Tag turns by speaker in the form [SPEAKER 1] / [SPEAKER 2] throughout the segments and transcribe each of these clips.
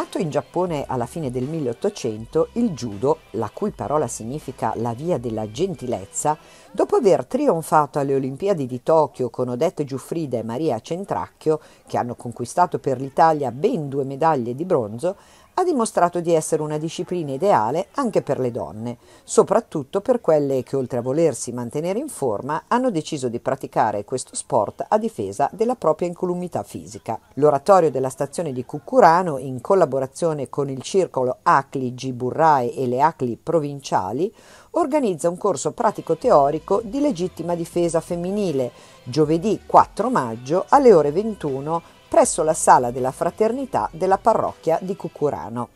[SPEAKER 1] Nato in Giappone alla fine del 1800, il judo, la cui parola significa la via della gentilezza, dopo aver trionfato alle Olimpiadi di Tokyo con Odette Giuffrida e Maria Centracchio, che hanno conquistato per l'Italia ben due medaglie di bronzo, ha dimostrato di essere una disciplina ideale anche per le donne, soprattutto per quelle che oltre a volersi mantenere in forma hanno deciso di praticare questo sport a difesa della propria incolumità fisica. L'oratorio della stazione di Cucurano, in collaborazione con il circolo Acli G. Burrae e le Acli provinciali, organizza un corso pratico teorico di legittima difesa femminile giovedì 4 maggio alle ore 21 presso la sala della fraternità della parrocchia di Cucurano.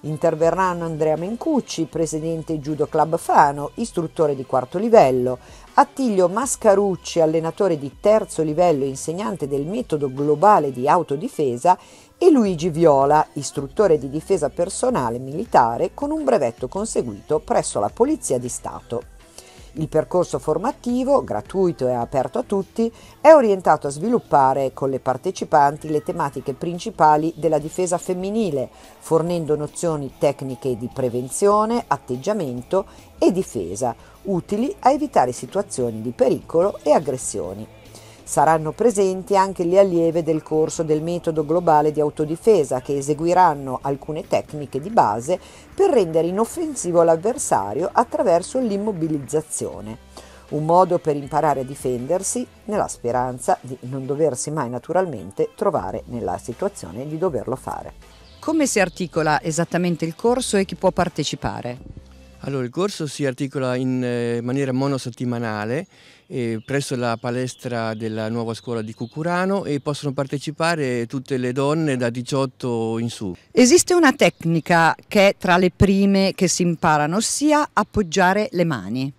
[SPEAKER 1] Interverranno Andrea Mencucci, presidente Judo Club Fano, istruttore di quarto livello, Attilio Mascarucci, allenatore di terzo livello e insegnante del metodo globale di autodifesa, e Luigi Viola, istruttore di difesa personale militare con un brevetto conseguito presso la Polizia di Stato. Il percorso formativo, gratuito e aperto a tutti, è orientato a sviluppare con le partecipanti le tematiche principali della difesa femminile, fornendo nozioni tecniche di prevenzione, atteggiamento e difesa, utili a evitare situazioni di pericolo e aggressioni. Saranno presenti anche gli allievi del corso del metodo globale di autodifesa che eseguiranno alcune tecniche di base per rendere inoffensivo l'avversario attraverso l'immobilizzazione. Un modo per imparare a difendersi nella speranza di non doversi mai naturalmente trovare nella situazione di doverlo fare. Come si articola esattamente il corso e chi può partecipare? Allora, il
[SPEAKER 2] corso si articola in eh, maniera monosettimanale eh, presso la palestra della nuova scuola di Cucurano e possono partecipare tutte le donne da 18 in su.
[SPEAKER 1] Esiste una tecnica che è tra le prime che si imparano, ossia appoggiare le mani.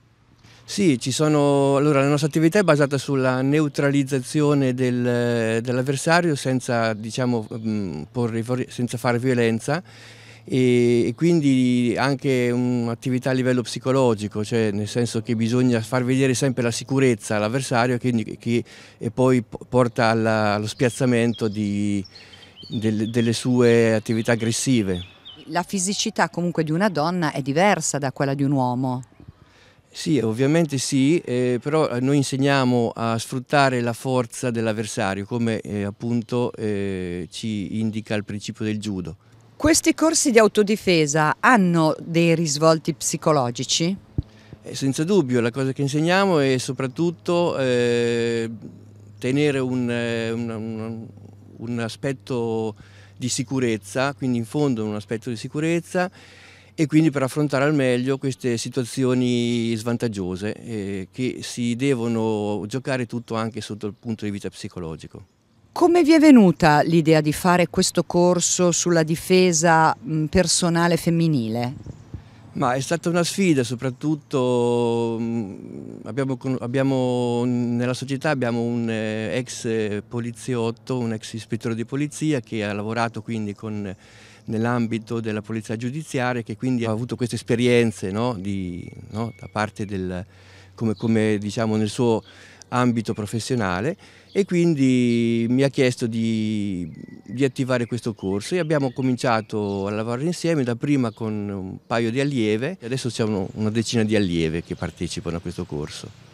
[SPEAKER 2] Sì, sono, allora, la nostra attività è basata sulla neutralizzazione del, eh, dell'avversario senza, diciamo, mm, porre, senza fare violenza e, quindi anche un'attività a livello psicologico, cioè nel senso che bisogna far vedere sempre la sicurezza all'avversario che, che poi porta alla, allo spiazzamento di, del, delle sue attività aggressive.
[SPEAKER 1] La fisicità comunque di una donna è diversa da quella di un uomo.
[SPEAKER 2] Sì, ovviamente sì, eh, però eh, noi insegniamo a sfruttare la forza dell'avversario, come eh, appunto eh, ci indica il principio del judo.
[SPEAKER 1] Questi corsi di autodifesa hanno dei risvolti psicologici?
[SPEAKER 2] Eh, senza dubbio, la cosa che insegniamo è soprattutto eh, tenere eh, un, un, un aspetto di sicurezza, quindi in fondo un aspetto di sicurezza e quindi per affrontare al meglio queste situazioni svantaggiose eh, che si devono giocare tutto anche sotto il punto di vista psicologico.
[SPEAKER 1] Come vi è venuta l'idea di fare questo corso sulla difesa personale femminile?
[SPEAKER 2] Ma è stata una sfida, soprattutto abbiamo, abbiamo, nella società abbiamo un eh, ex poliziotto, un ex ispettore di polizia che ha lavorato quindi nell'ambito della polizia giudiziaria che quindi ha avuto queste esperienze no, di, no, da parte del, come, come diciamo nel suo ambito professionale e quindi mi ha chiesto di, di attivare questo corso e abbiamo cominciato a lavorare insieme da prima con un paio di allieve e adesso siamo una decina di allieve che partecipano a questo corso.